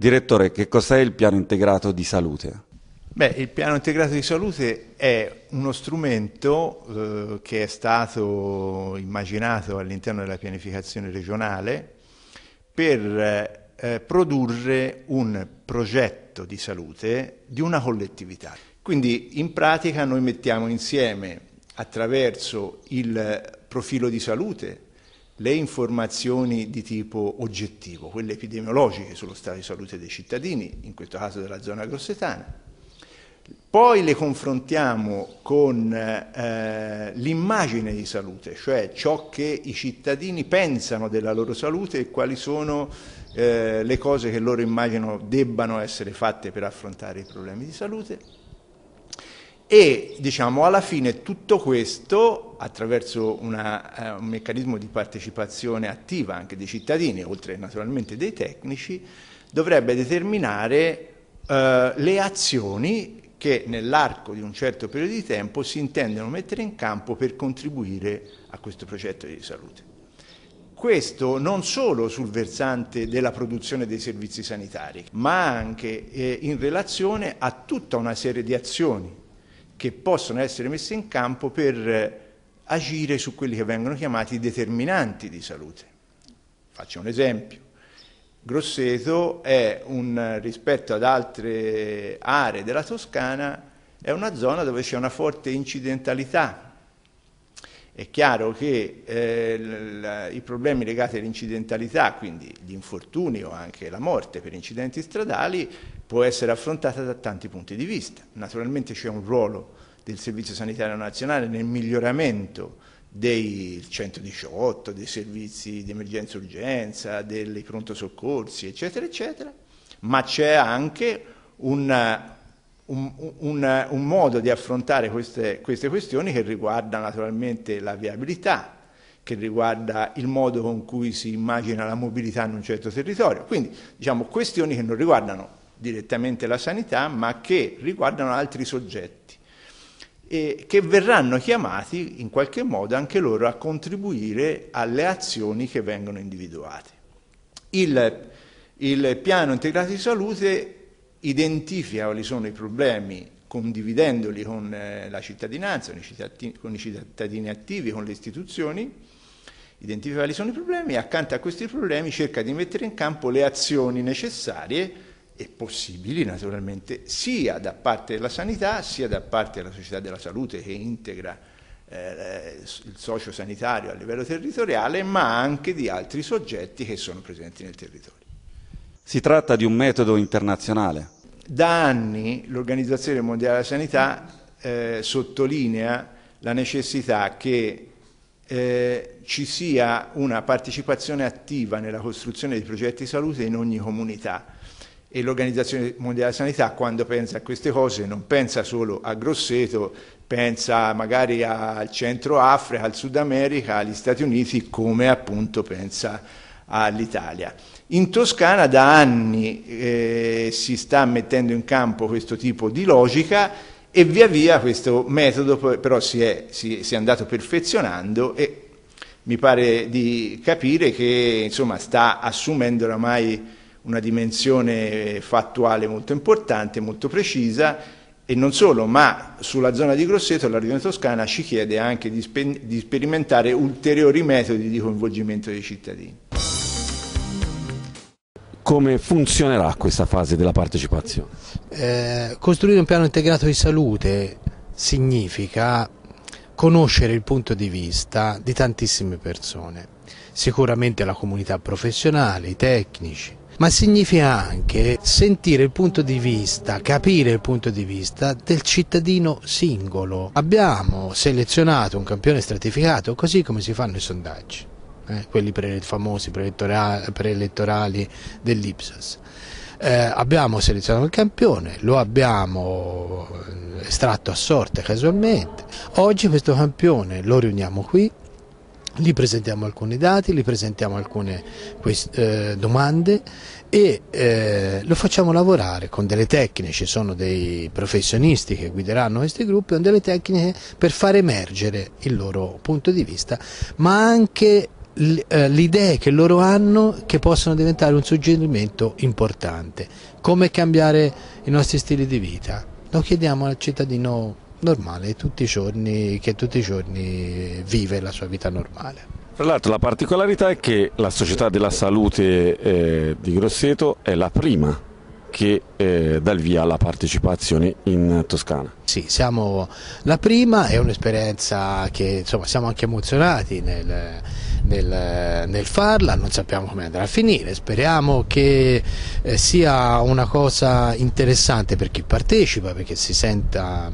Direttore, che cos'è il piano integrato di salute? Beh, il piano integrato di salute è uno strumento eh, che è stato immaginato all'interno della pianificazione regionale per eh, eh produrre un progetto di salute di una collettività. Quindi in pratica noi mettiamo insieme attraverso il profilo di salute le informazioni di tipo oggettivo, quelle epidemiologiche sullo stato di salute dei cittadini, in questo caso della zona grossetana, poi le confrontiamo con eh, l'immagine di salute, cioè ciò che i cittadini pensano della loro salute e quali sono eh, le cose che loro immaginano debbano essere fatte per affrontare i problemi di salute e diciamo alla fine tutto questo attraverso una, eh, un meccanismo di partecipazione attiva anche dei cittadini, oltre naturalmente dei tecnici, dovrebbe determinare eh, le azioni che nell'arco di un certo periodo di tempo si intendono mettere in campo per contribuire a questo progetto di salute. Questo non solo sul versante della produzione dei servizi sanitari, ma anche eh, in relazione a tutta una serie di azioni che possono essere messe in campo per eh, agire su quelli che vengono chiamati determinanti di salute. Faccio un esempio. Grosseto è un, eh, rispetto ad altre aree della Toscana, è una zona dove c'è una forte incidentalità è chiaro che eh, i problemi legati all'incidentalità, quindi gli infortuni o anche la morte per incidenti stradali, può essere affrontata da tanti punti di vista. Naturalmente c'è un ruolo del Servizio Sanitario Nazionale nel miglioramento dei 118, dei servizi di emergenza urgenza, dei pronto soccorsi, eccetera, eccetera, ma c'è anche un un, un, un modo di affrontare queste, queste questioni che riguarda naturalmente la viabilità, che riguarda il modo con cui si immagina la mobilità in un certo territorio. Quindi diciamo questioni che non riguardano direttamente la sanità, ma che riguardano altri soggetti e che verranno chiamati in qualche modo anche loro a contribuire alle azioni che vengono individuate. Il, il piano integrato di salute identifica quali sono i problemi condividendoli con eh, la cittadinanza, con i cittadini attivi, con le istituzioni, identifica quali sono i problemi e accanto a questi problemi cerca di mettere in campo le azioni necessarie e possibili naturalmente sia da parte della sanità sia da parte della società della salute che integra eh, il socio sanitario a livello territoriale ma anche di altri soggetti che sono presenti nel territorio. Si tratta di un metodo internazionale. Da anni l'Organizzazione Mondiale della Sanità eh, sottolinea la necessità che eh, ci sia una partecipazione attiva nella costruzione di progetti di salute in ogni comunità e l'Organizzazione Mondiale della Sanità quando pensa a queste cose non pensa solo a Grosseto, pensa magari al Centro Africa, al Sud America, agli Stati Uniti come appunto pensa all'Italia. In Toscana da anni eh, si sta mettendo in campo questo tipo di logica e via via questo metodo però si è, si, si è andato perfezionando e mi pare di capire che insomma, sta assumendo oramai una dimensione fattuale molto importante, molto precisa e non solo, ma sulla zona di Grosseto la Regione Toscana ci chiede anche di, di sperimentare ulteriori metodi di coinvolgimento dei cittadini come funzionerà questa fase della partecipazione? Eh, costruire un piano integrato di salute significa conoscere il punto di vista di tantissime persone, sicuramente la comunità professionale, i tecnici, ma significa anche sentire il punto di vista, capire il punto di vista del cittadino singolo. Abbiamo selezionato un campione stratificato così come si fanno i sondaggi eh, quelli pre- famosi preelettorali, preelettorali dell'Ipsas. Eh, abbiamo selezionato il campione, lo abbiamo eh, estratto a sorte casualmente. Oggi questo campione lo riuniamo qui, gli presentiamo alcuni dati, gli presentiamo alcune eh, domande e eh, lo facciamo lavorare con delle tecniche, ci sono dei professionisti che guideranno questi gruppi, con delle tecniche per far emergere il loro punto di vista, ma anche eh, le idee che loro hanno che possono diventare un suggerimento importante. Come cambiare i nostri stili di vita? Lo chiediamo al cittadino normale tutti i giorni, che tutti i giorni vive la sua vita normale. Tra l'altro la particolarità è che la società della salute eh, di Grosseto è la prima che eh, dà il via alla partecipazione in Toscana. Sì, siamo la prima, è un'esperienza che insomma siamo anche emozionati nel nel, nel farla, non sappiamo come andrà a finire, speriamo che eh, sia una cosa interessante per chi partecipa, perché si senta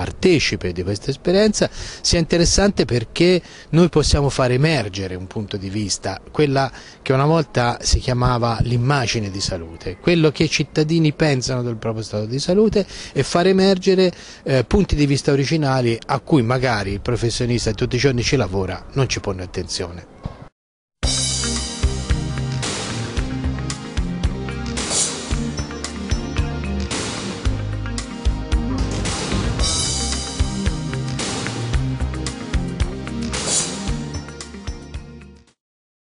partecipe di questa esperienza sia interessante perché noi possiamo far emergere un punto di vista, quella che una volta si chiamava l'immagine di salute, quello che i cittadini pensano del proprio stato di salute e far emergere eh, punti di vista originali a cui magari il professionista che tutti i giorni ci lavora non ci pone attenzione.